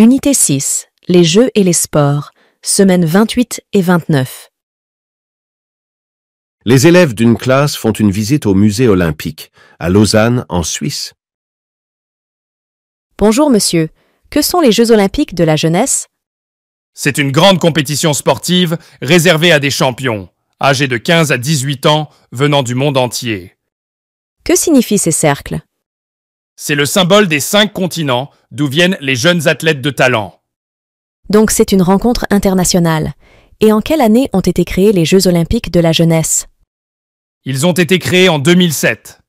Unité 6. Les Jeux et les Sports. Semaines 28 et 29. Les élèves d'une classe font une visite au musée olympique, à Lausanne, en Suisse. Bonjour monsieur. Que sont les Jeux olympiques de la jeunesse C'est une grande compétition sportive réservée à des champions, âgés de 15 à 18 ans, venant du monde entier. Que signifient ces cercles c'est le symbole des cinq continents d'où viennent les jeunes athlètes de talent. Donc c'est une rencontre internationale. Et en quelle année ont été créés les Jeux olympiques de la jeunesse Ils ont été créés en 2007.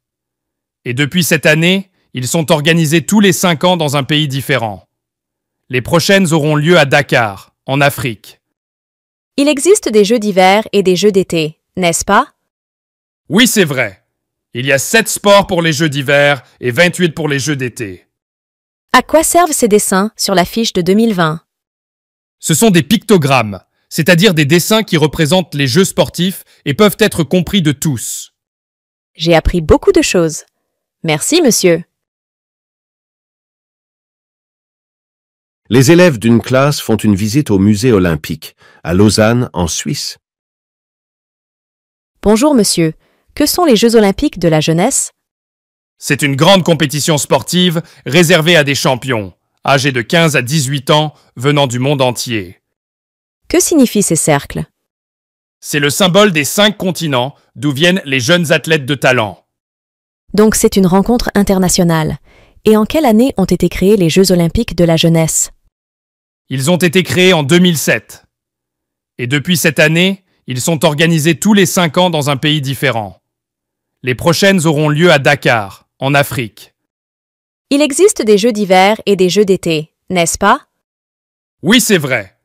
Et depuis cette année, ils sont organisés tous les cinq ans dans un pays différent. Les prochaines auront lieu à Dakar, en Afrique. Il existe des Jeux d'hiver et des Jeux d'été, n'est-ce pas Oui, c'est vrai. Il y a 7 sports pour les Jeux d'hiver et 28 pour les Jeux d'été. À quoi servent ces dessins sur l'affiche de 2020 Ce sont des pictogrammes, c'est-à-dire des dessins qui représentent les Jeux sportifs et peuvent être compris de tous. J'ai appris beaucoup de choses. Merci, monsieur. Les élèves d'une classe font une visite au musée olympique, à Lausanne, en Suisse. Bonjour, monsieur. Que sont les Jeux olympiques de la jeunesse C'est une grande compétition sportive réservée à des champions, âgés de 15 à 18 ans, venant du monde entier. Que signifient ces cercles C'est le symbole des cinq continents d'où viennent les jeunes athlètes de talent. Donc c'est une rencontre internationale. Et en quelle année ont été créés les Jeux olympiques de la jeunesse Ils ont été créés en 2007. Et depuis cette année, ils sont organisés tous les cinq ans dans un pays différent. Les prochaines auront lieu à Dakar, en Afrique. Il existe des jeux d'hiver et des jeux d'été, n'est-ce pas Oui, c'est vrai.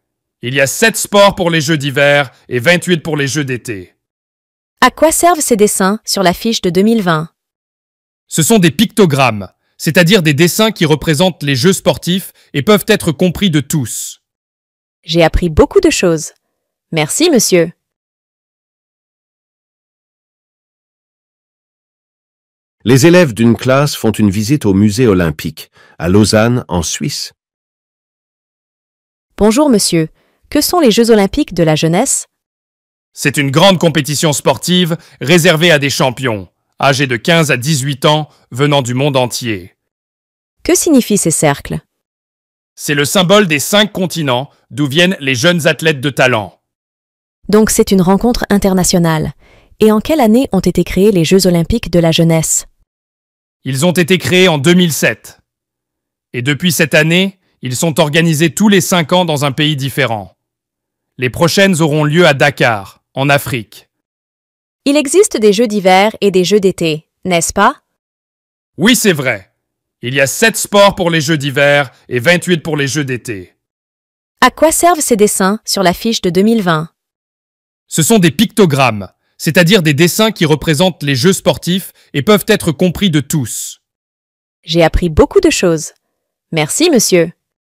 Il y a 7 sports pour les jeux d'hiver et 28 pour les jeux d'été. À quoi servent ces dessins sur la fiche de 2020 Ce sont des pictogrammes, c'est-à-dire des dessins qui représentent les jeux sportifs et peuvent être compris de tous. J'ai appris beaucoup de choses. Merci, monsieur. Les élèves d'une classe font une visite au musée olympique, à Lausanne, en Suisse. Bonjour monsieur, que sont les Jeux olympiques de la jeunesse C'est une grande compétition sportive réservée à des champions, âgés de 15 à 18 ans, venant du monde entier. Que signifient ces cercles C'est le symbole des cinq continents d'où viennent les jeunes athlètes de talent. Donc c'est une rencontre internationale. Et en quelle année ont été créés les Jeux olympiques de la jeunesse ils ont été créés en 2007. Et depuis cette année, ils sont organisés tous les cinq ans dans un pays différent. Les prochaines auront lieu à Dakar, en Afrique. Il existe des jeux d'hiver et des jeux d'été, n'est-ce pas Oui, c'est vrai. Il y a 7 sports pour les jeux d'hiver et 28 pour les jeux d'été. À quoi servent ces dessins sur la fiche de 2020 Ce sont des pictogrammes, c'est-à-dire des dessins qui représentent les jeux sportifs et peuvent être compris de tous. J'ai appris beaucoup de choses. Merci, monsieur.